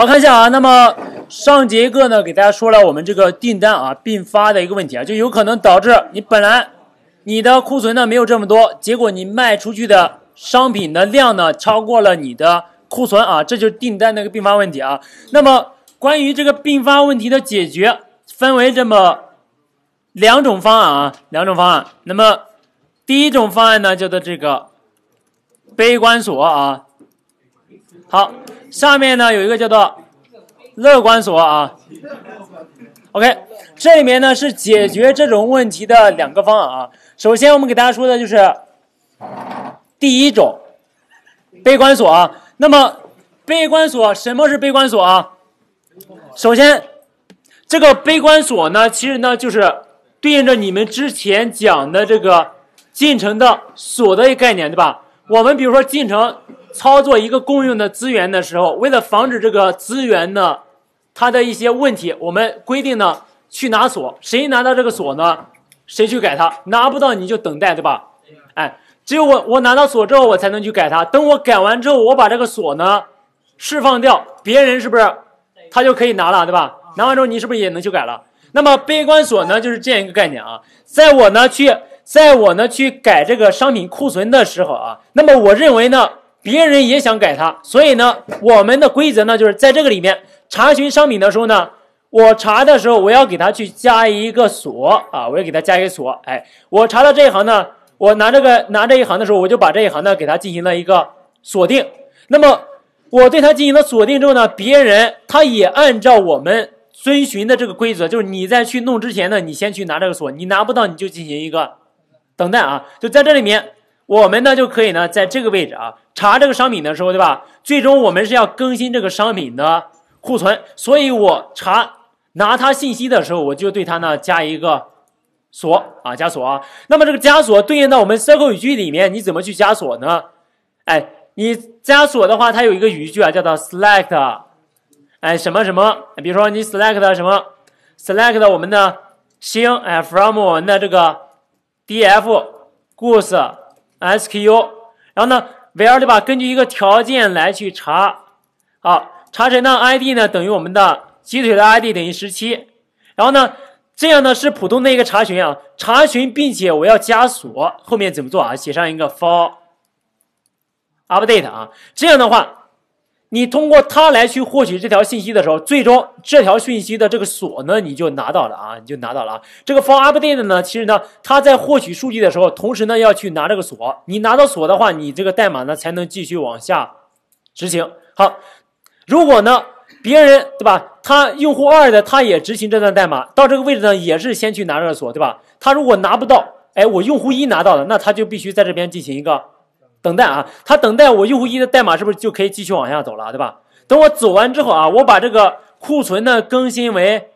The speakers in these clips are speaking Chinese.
好看一下啊，那么上节课呢，给大家说了我们这个订单啊并发的一个问题啊，就有可能导致你本来你的库存呢没有这么多，结果你卖出去的商品的量呢超过了你的库存啊，这就是订单那个并发问题啊。那么关于这个并发问题的解决，分为这么两种方案啊，两种方案。那么第一种方案呢，叫做这个悲观锁啊。好，下面呢有一个叫做乐观锁啊。OK，这里面呢是解决这种问题的两个方案啊。首先我们给大家说的就是第一种悲观锁啊。那么悲观锁，什么是悲观锁啊？首先这个悲观锁呢，其实呢就是对应着你们之前讲的这个进程的锁的一个概念，对吧？我们比如说进程。操作一个共用的资源的时候，为了防止这个资源呢，它的一些问题，我们规定呢去拿锁，谁拿到这个锁呢，谁去改它，拿不到你就等待，对吧？哎，只有我我拿到锁之后，我才能去改它。等我改完之后，我把这个锁呢释放掉，别人是不是他就可以拿了，对吧？拿完之后你是不是也能去改了？那么悲观锁呢，就是这样一个概念啊，在我呢去，在我呢去改这个商品库存的时候啊，那么我认为呢。别人也想改它，所以呢，我们的规则呢就是在这个里面查询商品的时候呢，我查的时候我要给它去加一个锁啊，我要给它加一个锁。哎，我查到这一行呢，我拿这个拿这一行的时候，我就把这一行呢给它进行了一个锁定。那么我对它进行了锁定之后呢，别人他也按照我们遵循的这个规则，就是你在去弄之前呢，你先去拿这个锁，你拿不到你就进行一个等待啊，就在这里面。我们呢就可以呢，在这个位置啊查这个商品的时候，对吧？最终我们是要更新这个商品的库存，所以我查拿它信息的时候，我就对它呢加一个锁啊，加锁啊。那么这个加锁对应到我们 SQL 语句里面，你怎么去加锁呢？哎，你加锁的话，它有一个语句啊，叫做 SELECT，哎，什么什么？比如说你 SELECT 什么，SELECT 我们的星，哎，from 我们的这个 DF g o o s e SKU，然后呢，where 对吧？根据一个条件来去查，好，查谁呢？ID 呢等于我们的鸡腿的 ID 等于十七，然后呢，这样呢是普通的一个查询啊，查询并且我要加锁，后面怎么做啊？写上一个 for update 啊，这样的话。你通过它来去获取这条信息的时候，最终这条信息的这个锁呢，你就拿到了啊，你就拿到了啊。这个 for update 呢，其实呢，它在获取数据的时候，同时呢要去拿这个锁。你拿到锁的话，你这个代码呢才能继续往下执行。好，如果呢别人对吧，他用户二的他也执行这段代码，到这个位置呢也是先去拿这个锁，对吧？他如果拿不到，哎，我用户一拿到了，那他就必须在这边进行一个。等待啊，它等待我用户一的代码是不是就可以继续往下走了，对吧？等我走完之后啊，我把这个库存呢更新为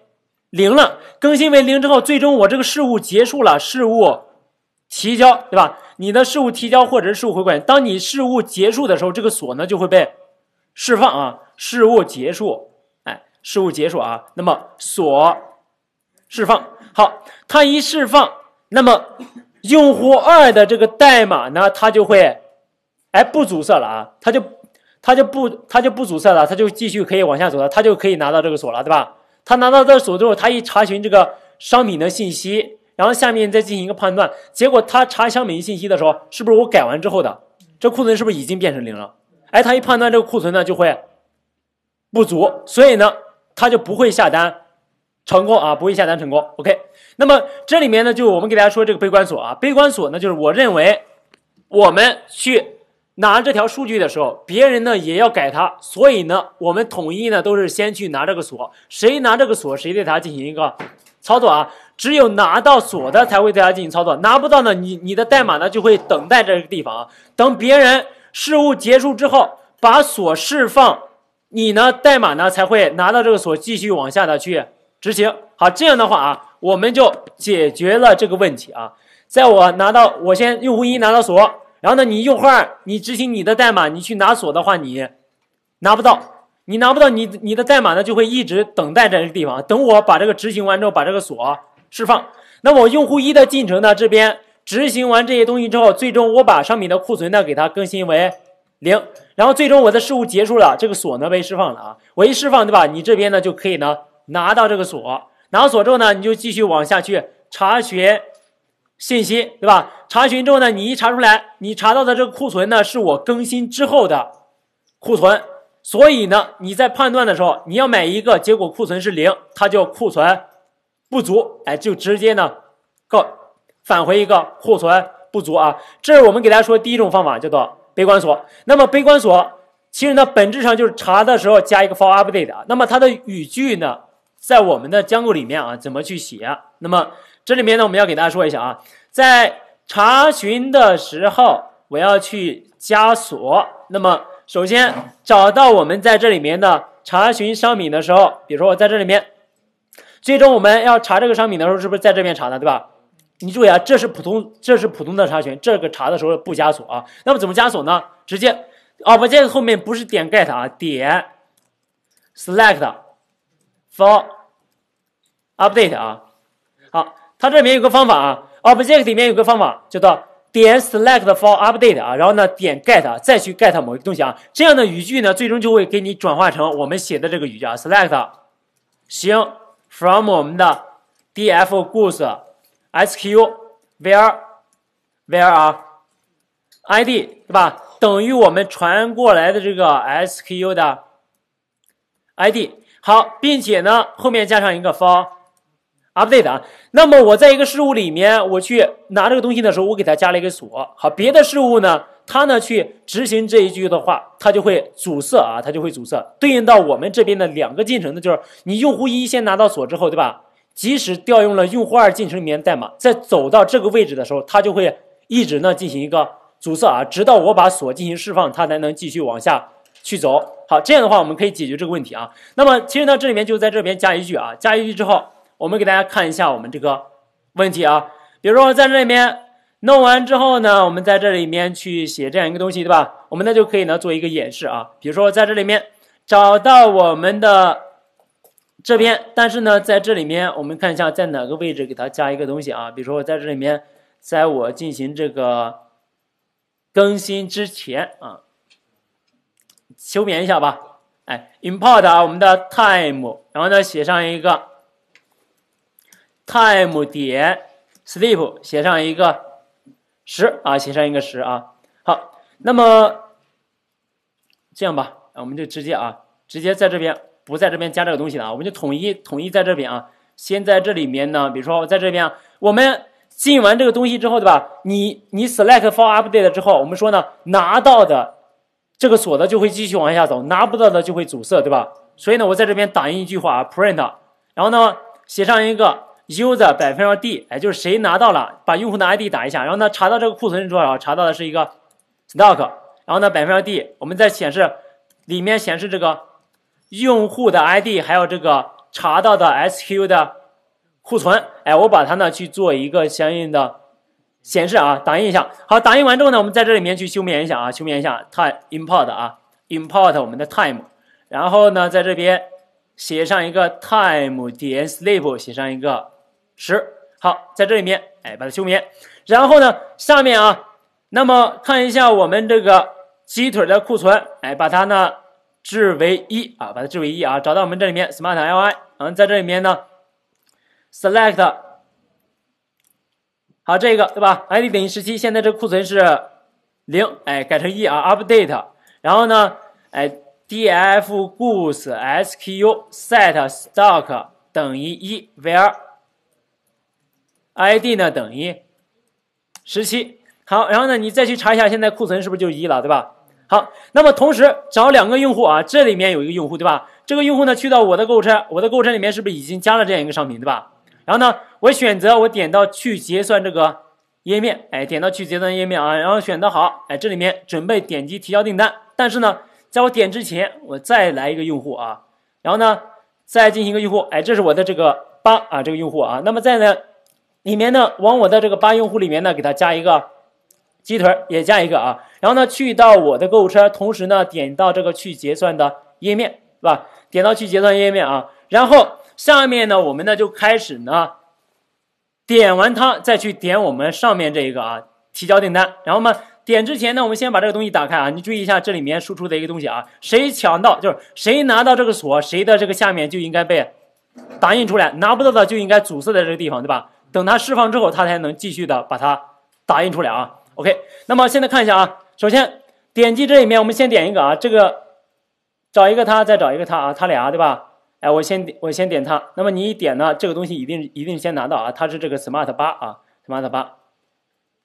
零了，更新为零之后，最终我这个事务结束了，事务提交，对吧？你的事务提交或者是事务回滚，当你事务结束的时候，这个锁呢就会被释放啊。事务结束，哎，事务结束啊，那么锁释放好，它一释放，那么用户二的这个代码呢，它就会。哎，不阻塞了啊，他就，他就不，他就不阻塞了，他就继续可以往下走了，他就可以拿到这个锁了，对吧？他拿到这个锁之后，他一查询这个商品的信息，然后下面再进行一个判断，结果他查商品信息的时候，是不是我改完之后的？这库存是不是已经变成零了？哎，他一判断这个库存呢，就会不足，所以呢，他就不会下单成功啊，不会下单成功。OK，那么这里面呢，就我们给大家说这个悲观锁啊，悲观锁呢，就是我认为我们去。拿这条数据的时候，别人呢也要改它，所以呢，我们统一呢都是先去拿这个锁，谁拿这个锁，谁对它进行一个操作啊。只有拿到锁的才会对它进行操作，拿不到呢，你你的代码呢就会等待这个地方啊，等别人事务结束之后，把锁释放，你呢代码呢才会拿到这个锁，继续往下的去执行。好，这样的话啊，我们就解决了这个问题啊。在我拿到，我先用户一拿到锁。然后呢，你用户二，你执行你的代码，你去拿锁的话，你拿不到，你拿不到，你你的代码呢就会一直等待在这个地方，等我把这个执行完之后，把这个锁释放。那么用户一的进程呢，这边执行完这些东西之后，最终我把商品的库存呢给它更新为零，然后最终我的事务结束了，这个锁呢被释放了啊，我一释放对吧？你这边呢就可以呢拿到这个锁，拿到锁之后呢，你就继续往下去查询。信息对吧？查询之后呢，你一查出来，你查到的这个库存呢，是我更新之后的库存。所以呢，你在判断的时候，你要买一个，结果库存是零，它叫库存不足，哎，就直接呢告返回一个库存不足啊。这是我们给大家说第一种方法，叫做悲观锁。那么悲观锁其实呢，本质上就是查的时候加一个 for update 啊。那么它的语句呢，在我们的架构里面啊，怎么去写？那么。这里面呢，我们要给大家说一下啊，在查询的时候我要去加锁。那么首先找到我们在这里面的查询商品的时候，比如说我在这里面，最终我们要查这个商品的时候，是不是在这边查的，对吧？你注意啊，这是普通，这是普通的查询，这个查的时候不加锁啊。那么怎么加锁呢？直接 u 不，这个 t 后面不是点 get 啊，点 select for update 啊，好。它这里面有个方法啊，object 里面有个方法叫做点 select for update 啊，然后呢点 get 啊，再去 get 某个东西啊，这样的语句呢，最终就会给你转化成我们写的这个语句啊，select 行 from 我们的 df goods sku where where 啊 id 对吧，等于我们传过来的这个 sku 的 id，好，并且呢后面加上一个 for update 啊，那么我在一个事物里面，我去拿这个东西的时候，我给它加了一个锁。好，别的事物呢，它呢去执行这一句的话，它就会阻塞啊，它就会阻塞。对应到我们这边的两个进程呢，就是你用户一先拿到锁之后，对吧？即使调用了用户二进程里面代码，在走到这个位置的时候，它就会一直呢进行一个阻塞啊，直到我把锁进行释放，它才能继续往下去走。好，这样的话我们可以解决这个问题啊。那么其实呢，这里面就在这边加一句啊，加一句之后。我们给大家看一下我们这个问题啊，比如说在这里面弄完之后呢，我们在这里面去写这样一个东西，对吧？我们呢就可以呢做一个演示啊。比如说在这里面找到我们的这边，但是呢在这里面我们看一下在哪个位置给它加一个东西啊。比如说我在这里面，在我进行这个更新之前啊，休眠一下吧。哎，import 啊我们的 time，然后呢写上一个。time 点 sleep 写上一个十啊，写上一个十啊。好，那么这样吧，我们就直接啊，直接在这边不在这边加这个东西了啊，我们就统一统一在这边啊。先在这里面呢，比如说我在这边，我们进完这个东西之后，对吧？你你 select for update 之后，我们说呢，拿到的这个锁的就会继续往下走，拿不到的就会阻塞，对吧？所以呢，我在这边打印一句话啊，print，然后呢写上一个。user 百分之 d 哎，就是谁拿到了，把用户的 i d 打一下，然后呢查到这个库存是多少，查到的是一个 stock，然后呢百分号 d，我们再显示里面显示这个用户的 i d，还有这个查到的 s q u 的库存，哎，我把它呢去做一个相应的显示啊，打印一下。好，打印完之后呢，我们在这里面去休眠一下啊，休眠一下 time import 啊，import 我们的 time，然后呢在这边写上一个 time 点 sleep，写上一个。十好，在这里面，哎，把它休眠。然后呢，下面啊，那么看一下我们这个鸡腿的库存，哎，把它呢置为一啊，把它置为一啊。找到我们这里面，smart ly，嗯，在这里面呢，select，好这个对吧？id 等于十七，现在这库存是零，哎，改成一啊，update，然后呢，哎，df goods sku set stock 等于一 where。ID 呢等于十七，好，然后呢，你再去查一下，现在库存是不是就一了，对吧？好，那么同时找两个用户啊，这里面有一个用户，对吧？这个用户呢，去到我的购物车，我的购物车里面是不是已经加了这样一个商品，对吧？然后呢，我选择我点到去结算这个页面，哎，点到去结算页面啊，然后选择好，哎，这里面准备点击提交订单，但是呢，在我点之前，我再来一个用户啊，然后呢，再进行一个用户，哎，这是我的这个八啊，这个用户啊，那么再呢。里面呢，往我的这个八用户里面呢，给它加一个鸡腿儿，也加一个啊。然后呢，去到我的购物车，同时呢，点到这个去结算的页面，是吧？点到去结算页面啊。然后下面呢，我们呢就开始呢，点完它再去点我们上面这一个啊，提交订单。然后呢，点之前呢，我们先把这个东西打开啊。你注意一下这里面输出的一个东西啊，谁抢到就是谁拿到这个锁，谁的这个下面就应该被打印出来，拿不到的就应该阻塞在这个地方，对吧？等它释放之后，它才能继续的把它打印出来啊。OK，那么现在看一下啊，首先点击这里面，我们先点一个啊，这个找一个它，再找一个它啊，他俩对吧？哎，我先我先点它，那么你一点呢，这个东西一定一定先拿到啊，它是这个 smart 八啊，smart 八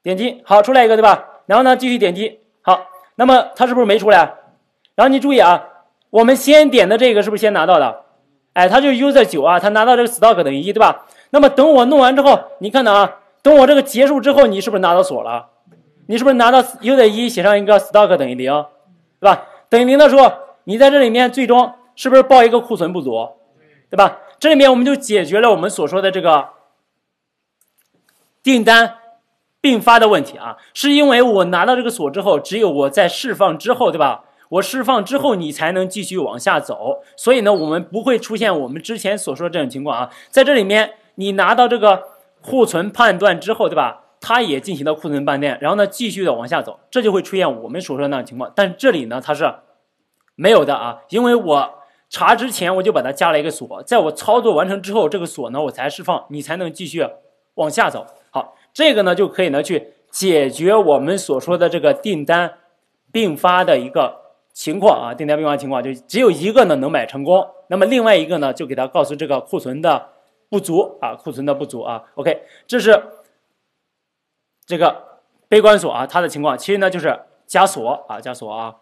点击好出来一个对吧？然后呢继续点击好，那么它是不是没出来？然后你注意啊，我们先点的这个是不是先拿到的？哎，它就是 user 九啊，它拿到这个 stock 等于一对吧？那么等我弄完之后，你看到啊，等我这个结束之后，你是不是拿到锁了？你是不是拿到又得一写上一个 stock 等于零，对吧？等于零的时候，你在这里面最终是不是报一个库存不足，对吧？这里面我们就解决了我们所说的这个订单并发的问题啊，是因为我拿到这个锁之后，只有我在释放之后，对吧？我释放之后，你才能继续往下走，所以呢，我们不会出现我们之前所说的这种情况啊，在这里面。你拿到这个库存判断之后，对吧？它也进行了库存判断，然后呢，继续的往下走，这就会出现我们所说的那种情况。但这里呢，它是没有的啊，因为我查之前我就把它加了一个锁，在我操作完成之后，这个锁呢我才释放，你才能继续往下走。好，这个呢就可以呢去解决我们所说的这个订单并发的一个情况啊，订单并发情况就只有一个呢能买成功，那么另外一个呢就给他告诉这个库存的。不足啊，库存的不足啊。OK，这是这个悲观锁啊，它的情况其实呢就是加锁啊，加锁啊。